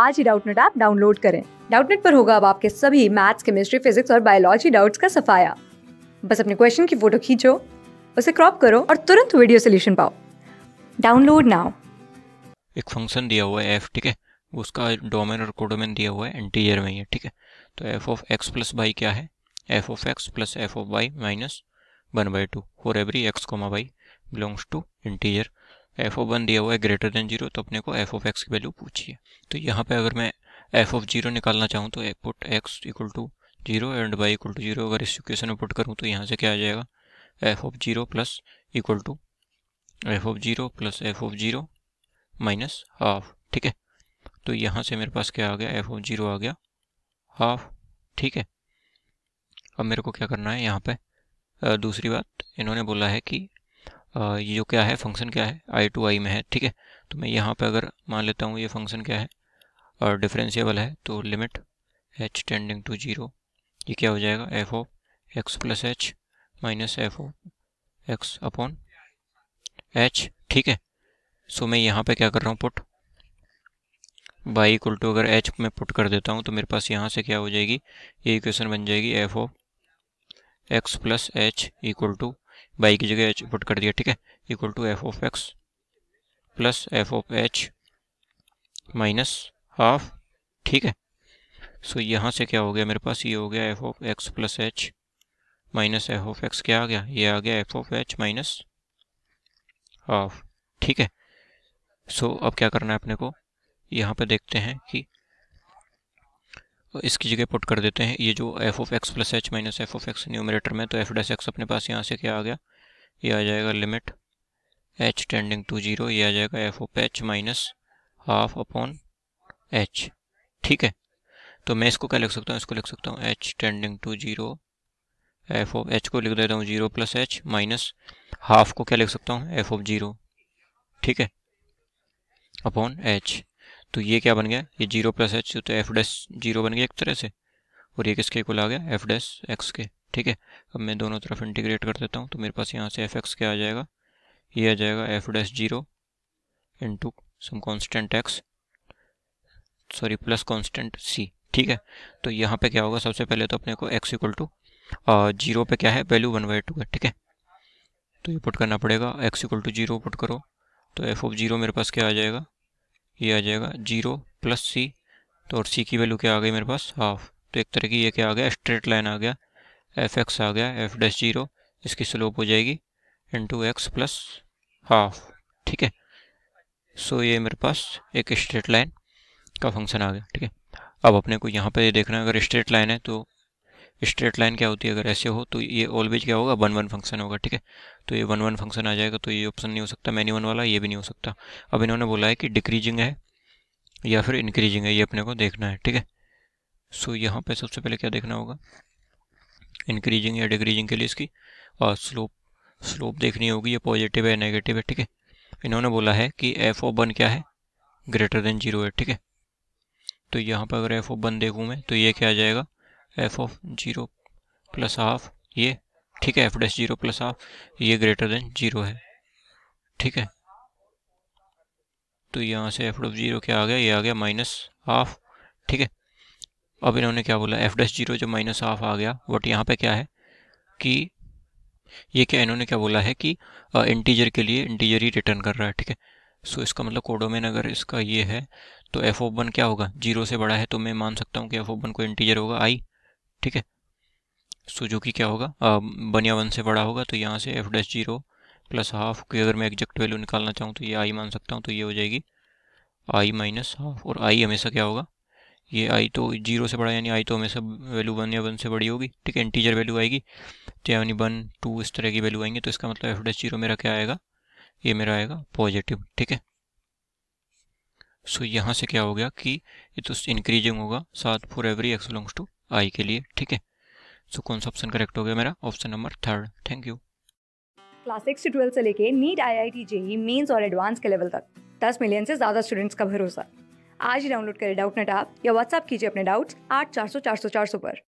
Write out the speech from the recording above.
आज ही Doubtnut app download करें डाउटनेट पर होगा अब आपके सभी मैथ्स केमिस्ट्री फिजिक्स और बायोलॉजी डाउट्स का सफाया बस अपने क्वेश्चन की फोटो खींचो उसे क्रॉप करो और तुरंत वीडियो सोल्यूशन पाओ डाउनलोड नाउ एक फंक्शन दिया हुआ है एफ ठीक है उसका डोमेन और कोडोमेन दिया हुआ है इंटीजर में ही है ठीक है तो f of x plus y क्या है f of x plus f of y minus one by two for every x comma y belongs to integer f of one दिया हुआ है ग्रेटर देन जीरो तो अपने को एफ ऑफ एक्स की value पूछिए तो यहाँ पे अगर मैं एफ ऑफ जीरो निकालना चाहूँ तो put x equal to zero and y equal to zero अगर इस इक्वेशन में पुट करूँ तो यहाँ से क्या आ जाएगा f of zero plus equal to f of zero plus f of zero minus half ठीक है तो यहाँ से मेरे पास क्या आ गया एफ ऑफ जीरो आ गया हाफ ठीक है अब मेरे को क्या करना है यहाँ पे दूसरी बात इन्होंने बोला है कि ये जो क्या है फंक्शन क्या है आई टू आई में है ठीक है तो मैं यहाँ पे अगर मान लेता हूँ ये फंक्शन क्या है और डिफ्रेंशियबल है तो limit h tending to zero ये क्या हो जाएगा f of x plus h minus f of x upon h ठीक है सो मैं यहाँ पे क्या कर रहा हूँ पुट बाई इक्वल टू अगर एच में पुट कर देता हूँ तो मेरे पास यहाँ से क्या हो जाएगी ये इक्वेशन बन जाएगी f of x plus h equal to y की जगह पुट कर दिया ठीक है equal to f of x plus f of h minus half ठीक है सो so, यहाँ से क्या हो गया मेरे पास ये हो गया f of x plus h minus f of x क्या आ गया ये आ गया f of h minus half ठीक है सो so, अब क्या करना है अपने को यहाँ पे देखते हैं कि इसकी जगह पुट कर देते हैं ये जो f of x plus h minus f of x numerator में तो एफ डैस एक्स अपने पास यहाँ से क्या आ गया ये आ जाएगा limit h tending to zero ये आ जाएगा f of h minus half upon h ठीक है तो मैं इसको क्या लिख सकता हूँ इसको लिख सकता हूँ h tending to zero f of h को लिख देता हूँ zero plus h minus half को क्या लिख सकता हूँ एफ ऑफ जीरो ठीक है अपॉन एच तो ये क्या बन गया ये जीरो प्लस एच तो एफ डैस जीरो बन गया एक तरह से और ये किसके को आ गया एफ डैस एक्स के ठीक है अब मैं दोनों तरफ इंटीग्रेट कर देता हूँ तो मेरे पास यहाँ से एफ एक्स क्या आ जाएगा ये आ जाएगा f dash zero into some constant x sorry plus constant C ठीक है तो यहाँ पे क्या होगा सबसे पहले तो अपने को एक्स इक्वल टू जीरो पे क्या है वैल्यू वन बाई टू है ठीक है तो ये पुट करना पड़ेगा x equal to zero put करो तो एफ ऑफ जीरो मेरे पास क्या आ जाएगा ये आ जाएगा जीरो प्लस सी तो और सी की वैल्यू क्या आ गई मेरे पास हाफ तो एक तरह की ये क्या आ गया स्ट्रेट लाइन आ गया एफ एक्स आ गया एफ डैश जीरो इसकी स्लोप हो जाएगी इंटू एक्स प्लस हाफ ठीक है सो ये मेरे पास एक स्ट्रेट लाइन का फंक्शन आ गया ठीक है अब अपने को यहाँ पे देखना है अगर स्ट्रेट लाइन है तो स्ट्रेट लाइन क्या होती है अगर ऐसे हो तो ये ऑलवेज क्या होगा वन वन फंक्शन होगा ठीक है तो ये वन वन फंक्शन आ जाएगा तो ये ऑप्शन नहीं हो सकता वन वाला ये भी नहीं हो सकता अब इन्होंने बोला है कि डिक्रीजिंग है या फिर इंक्रीजिंग है ये अपने को देखना है ठीक है सो यहाँ पर सबसे पहले क्या देखना होगा इंक्रीजिंग या डिक्रीजिंग के लिए इसकी और स्लोप स्लोप देखनी होगी ये पॉजिटिव है नेगेटिव है ठीक है इन्होंने बोला है कि एफ ओ वन क्या है ग्रेटर देन जीरो है ठीक है तो यहाँ पर अगर एफ ओ वन देखूँ मैं तो ये क्या आ जाएगा f of zero plus half ये ठीक है f dash zero plus half ये ग्रेटर देन जीरो है ठीक है तो यहाँ से एफ डॉफ जीरो क्या आ गया ये आ गया माइनस हाफ ठीक है अब इन्होंने क्या बोला एफ डैश जीरो जो माइनस हाफ आ गया बट यहाँ पे क्या है कि ये क्या इन्होंने क्या बोला है कि इंटीजर के लिए इंटीजर ही रिटर्न कर रहा है ठीक है सो इसका मतलब कोडोमेन अगर इसका ये है तो एफ ओ वन क्या होगा जीरो से बड़ा है तो मैं मान सकता हूँ कि एफ ओ वन को इंटीजर होगा आई ठीक है सो जो कि क्या होगा बनिया वन से बड़ा होगा तो यहाँ से f dash zero plus half की अगर मैं एग्जैक्ट वैल्यू निकालना चाहूँ तो ये आई मान सकता हूँ तो ये हो जाएगी आई माइनस हाफ और आई हमेशा क्या होगा ये आई तो जीरो से बड़ा यानी आई तो हमेशा वैल्यू वन या वन से बड़ी होगी ठीक है इंटीजर वैल्यू आएगी तो यानी वन टू इस तरह की वैल्यू आएंगी तो इसका मतलब एफ डैश जीरो मेरा क्या आएगा ये मेरा आएगा पॉजिटिव ठीक है सो यहाँ से क्या हो गया कि ये तो इंक्रीजिंग होगा साथ for every x belongs to I के लिए ठीक है सो कौन सा ऑप्शन करेक्ट हो गया मेरा option number third thank you class six से ट्वेल्थ से लेके NEET I I T JEE mains और एडवांस के लेवल तक दस मिलियन से ज़्यादा स्टूडेंट्स का भरोसा आज ही डाउनलोड करें डाउट नेट आप या व्हाट्सअप कीजिए अपने डाउट्स आठ चार सौ चार सौ चार सौ पर